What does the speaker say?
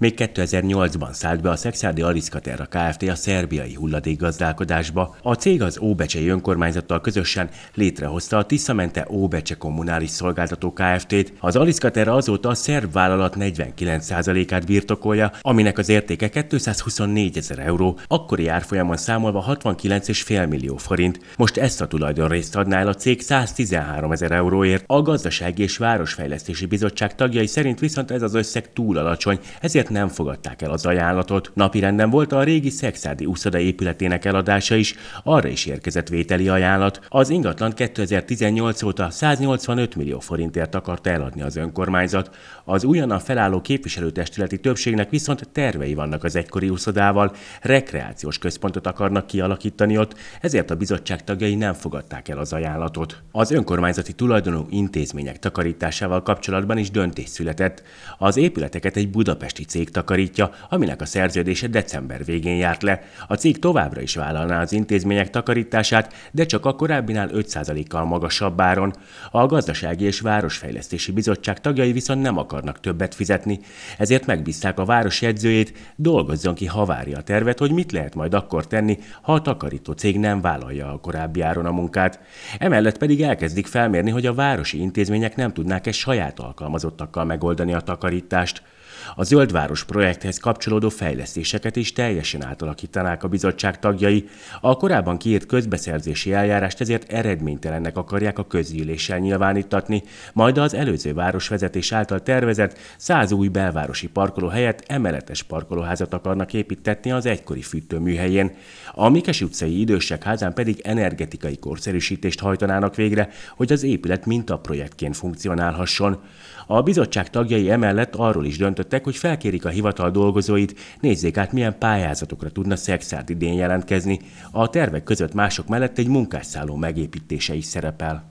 Még 2008-ban szállt be a Szexádi Ariszka Terra Kft. a szerbiai hulladékgazdálkodásba. A cég az Óbecsei önkormányzattal közösen létrehozta a Tiszamente Óbecse Kommunális Szolgáltató Kft.-t. Az Ariszka Terra azóta a szerb vállalat 49%-át birtokolja, aminek az értéke 224 ezer euró, akkori árfolyamon számolva 69,5 millió forint. Most ezt a tulajdonrészt adná el a cég 113 ezer euróért. A Gazdasági és Városfejlesztési Bizottság tagjai szerint viszont ez az összeg túl alacsony, ezért nem fogadták el az ajánlatot. Napirenden volt a régi Szexádi úszoda épületének eladása is, arra is érkezett vételi ajánlat. Az ingatlan 2018 óta 185 millió forintért akarta eladni az önkormányzat. Az újonnan felálló képviselőtestületi többségnek viszont tervei vannak az egykori úszodával, rekreációs központot akarnak kialakítani ott, ezért a bizottság tagjai nem fogadták el az ajánlatot. Az önkormányzati tulajdonú intézmények takarításával kapcsolatban is döntés született. Az épületeket egy budapesti cég cég takarítja, aminek a szerződése december végén járt le. A cég továbbra is vállalná az intézmények takarítását, de csak a korábbinál 5%-kal magasabb áron. A Gazdasági és Városfejlesztési Bizottság tagjai viszont nem akarnak többet fizetni, ezért megbízták a város jegyzőjét, dolgozzon ki havári a tervet, hogy mit lehet majd akkor tenni, ha a takarító cég nem vállalja a korábbi áron a munkát. Emellett pedig elkezdik felmérni, hogy a városi intézmények nem tudnák-e saját alkalmazottakkal megoldani a takarítást. A Zöldváros projekthez kapcsolódó fejlesztéseket is teljesen átalakítanák a bizottság tagjai. A korábban kiírt közbeszerzési eljárást ezért eredménytelennek akarják a közgyűléssel nyilvánítatni, majd az előző városvezetés által tervezett 100 új belvárosi parkoló helyett emeletes parkolóházat akarnak építetni az egykori fűtőműhelyén. A Mikes utcai idősek házán pedig energetikai korszerűsítést hajtanának végre, hogy az épület mintaprojektként funkcionálhasson. A bizottság tagjai emellett arról is döntött döntöttek, hogy felkérik a hivatal dolgozóit, nézzék át, milyen pályázatokra tudna Szexárd idén jelentkezni. A tervek között mások mellett egy munkásszálló megépítése is szerepel.